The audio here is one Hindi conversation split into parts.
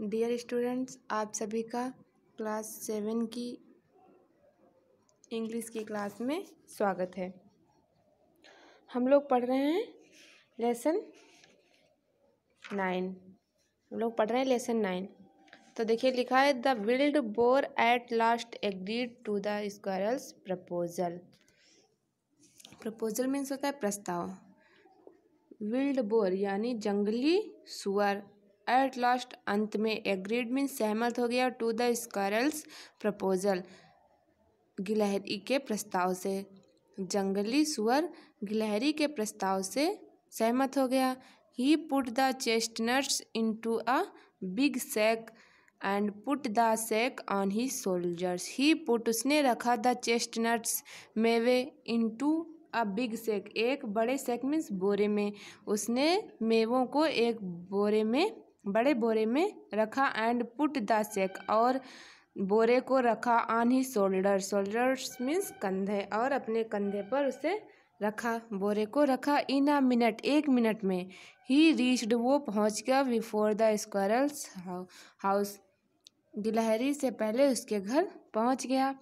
डियर स्टूडेंट्स आप सभी का क्लास सेवन की इंग्लिश की क्लास में स्वागत है हम लोग पढ़ रहे हैं लेसन नाइन हम लोग पढ़ रहे हैं लेसन नाइन तो देखिए लिखा है the wild boar at last agreed to the squirrel's proposal proposal means होता है प्रस्ताव विल्ड बोर यानी जंगली सुअर एट लास्ट अंत में एग्रीड मीन सहमत हो गया टू द स्कॉरल्स प्रपोजल गिलहरी के प्रस्ताव से जंगली सुअर गिलहरी के प्रस्ताव से सहमत हो गया he put the chestnuts into a big sack and put the sack on his shoulders he put उसने रखा द चेस्टनट्स मेवे इन टू अ बिग सेक एक बड़े सेक मीन्स बोरे में उसने मेवों को एक बोरे में बड़े बोरे में रखा एंड पुट द सेक और बोरे को रखा on his shoulder shoulders means कंधे और अपने कंधे पर उसे रखा बोरे को रखा इन अ मिनट एक मिनट में ही रीच्ड वो पहुँच गया बिफोर द स्क्वायरल्स हाउस गिलहरी से पहले उसके घर पहुँच गया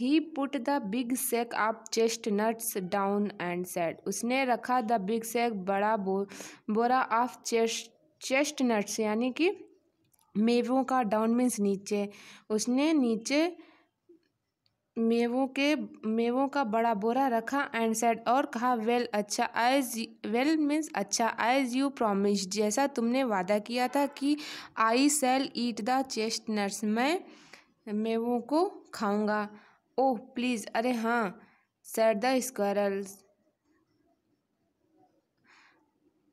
he put the big sack of chestnuts down and said उसने रखा द बिग सेक बड़ा बो बोरा ऑफ चेस्ट चेस्ट नट्स यानी कि मेवों का डाउन मीन्स नीचे उसने नीचे मेवों के मेवों का बड़ा बोरा रखा एंड सेड और कहा वेल अच्छा आइज वेल मीन्स अच्छा आइज यू प्रॉमिस जैसा तुमने वादा किया था कि I shall eat the chest नट्स मैं मेवों को खाऊंगा ओह प्लीज़ अरे हाँ सेड द स्क्वायरल्स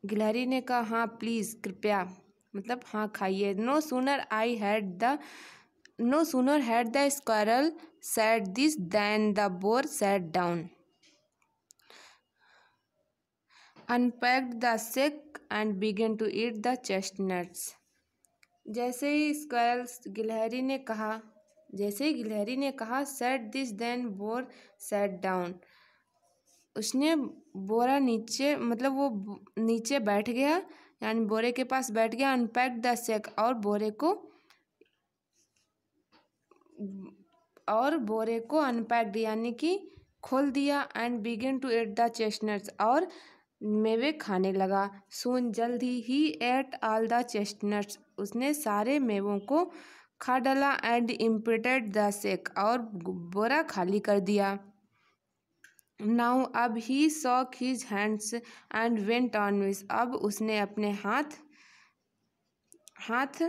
गिलहरी ने कहा हाँ प्लीज़ कृपया मतलब हाँ खाइए no sooner I had the no sooner had the squirrel said this than the boar set down unpacked the sack and began to eat the chestnuts जैसे ही स्क्वायरल गिलहरी ने कहा जैसे ही गिलहरी ने कहा said this than boar set down उसने बोरा नीचे मतलब वो नीचे बैठ गया यानी बोरे के पास बैठ गया अनपैक द सेक और बोरे को और बोरे को अनपैक्ड यानी कि खोल दिया and begin to ate the chestnuts और मेवे खाने लगा सुन जल्दी ही he ate all the chestnuts उसने सारे मेवों को खा डाला एंड इम्पिटेड द सेक और बोरा खाली कर दिया नाउ अब he shook his hands and went on means अब उसने अपने हाथ हाथ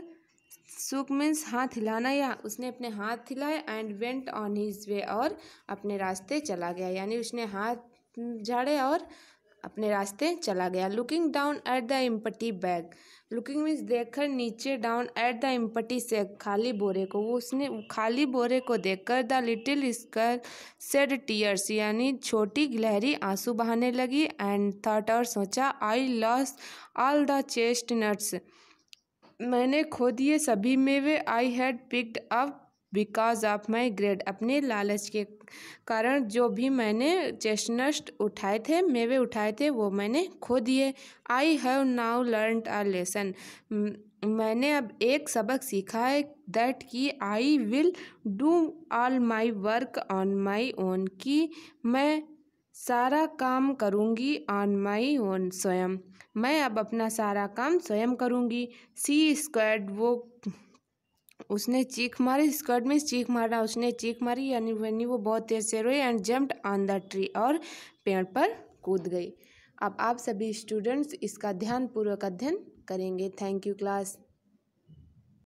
सुक मीन्स हाथ हिलाना या उसने अपने हाथ हिलाए and went on his way और अपने रास्ते चला गया यानी उसने हाथ झाड़े और अपने रास्ते चला गया looking down at the empty bag looking means देखकर नीचे डाउन एट द इम्पटी से खाली बोरे को वो उसने खाली बोरे को देखकर the little squirrel shed tears यानी छोटी गहरी आंसू बहाने लगी एंड थर्ट और सोचा I lost all the chest chestnuts मैंने खो दिए सभी मेवे I had picked up because of my greed अपने लालच के कारण जो भी मैंने चेस्टनट उठाए थे मेवे उठाए थे वो मैंने खो दिए I have now learn a lesson मैंने अब एक सबक सीखा है दैट कि I will do all my work on my own कि मैं सारा काम करूँगी ऑन माई ओन स्वयं मैं अब अपना सारा काम स्वयं करूँगी सी स्क्वाड वो उसने चीख मारी स्कर्ट में चीख मारा उसने चीख मारी यानी वनी वो बहुत तेज़ से रोई and jumped on the tree और पेड़ पर कूद गई अब आप सभी स्टूडेंट्स इसका ध्यानपूर्वक अध्ययन करेंगे थैंक यू क्लास